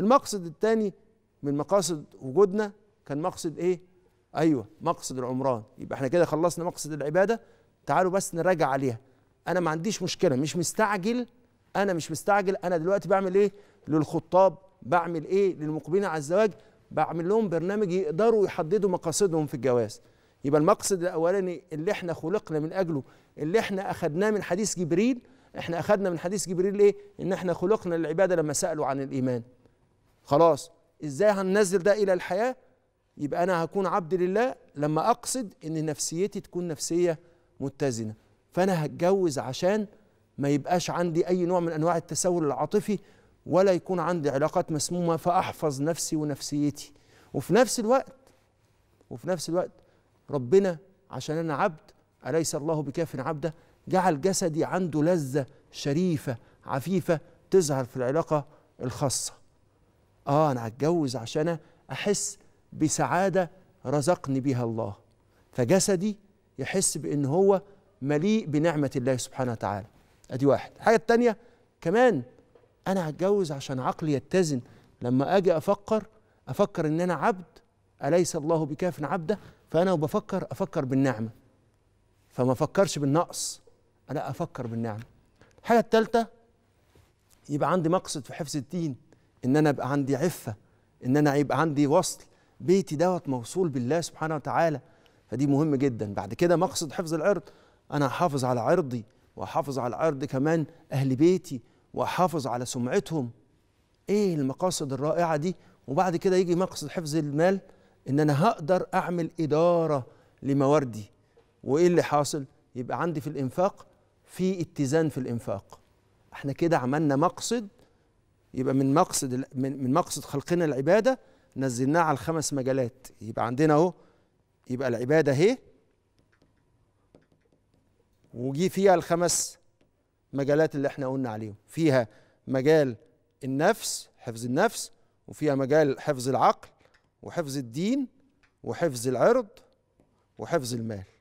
المقصد الثاني من مقاصد وجودنا كان مقصد ايه ايوه مقصد العمران يبقى احنا كده خلصنا مقصد العباده تعالوا بس نراجع عليها انا ما عنديش مشكله مش مستعجل انا مش مستعجل انا دلوقتي بعمل ايه للخطاب بعمل ايه للمقبلين على الزواج بعمل لهم برنامج يقدروا يحددوا مقاصدهم في الجواز يبقى المقصد الاولاني اللي احنا خلقنا من اجله اللي احنا اخذناه من حديث جبريل احنا اخذنا من حديث جبريل ايه ان احنا خلقنا للعباده لما سالوا عن الايمان خلاص ازاي هننزل ده الى الحياه يبقى انا هكون عبد لله لما اقصد ان نفسيتي تكون نفسيه متزنه فانا هتجوز عشان ما يبقاش عندي اي نوع من انواع التسول العاطفي ولا يكون عندي علاقات مسمومه فاحفظ نفسي ونفسيتي وفي نفس الوقت وفي نفس الوقت ربنا عشان انا عبد اليس الله بكاف عبده جعل جسدي عنده لذه شريفه عفيفه تظهر في العلاقه الخاصه اه انا هتجوز عشان احس بسعاده رزقني بها الله فجسدي يحس بان هو مليء بنعمه الله سبحانه وتعالى ادي واحد الحاجه الثانيه كمان انا هتجوز عشان عقلي يتزن لما اجي افكر افكر ان انا عبد اليس الله بكاف عبده فانا وبفكر افكر بالنعمه فما افكرش بالنقص انا افكر بالنعمه الحاجه الثالثه يبقى عندي مقصد في حفظ الدين ان انا ابقى عندي عفه ان انا يبقى عندي وصل بيتي دوت موصول بالله سبحانه وتعالى فدي مهم جدا بعد كده مقصد حفظ العرض انا هحافظ على عرضي واحافظ على عرض كمان اهل بيتي واحافظ على سمعتهم ايه المقاصد الرائعه دي وبعد كده يجي مقصد حفظ المال ان انا هقدر اعمل اداره لمواردي وايه اللي حاصل يبقى عندي في الانفاق في اتزان في الانفاق احنا كده عملنا مقصد يبقى من مقصد من مقصد خلقنا العباده نزلناها على الخمس مجالات يبقى عندنا اهو يبقى العباده اهي وجي فيها الخمس مجالات اللي احنا قلنا عليهم فيها مجال النفس حفظ النفس وفيها مجال حفظ العقل وحفظ الدين وحفظ العرض وحفظ المال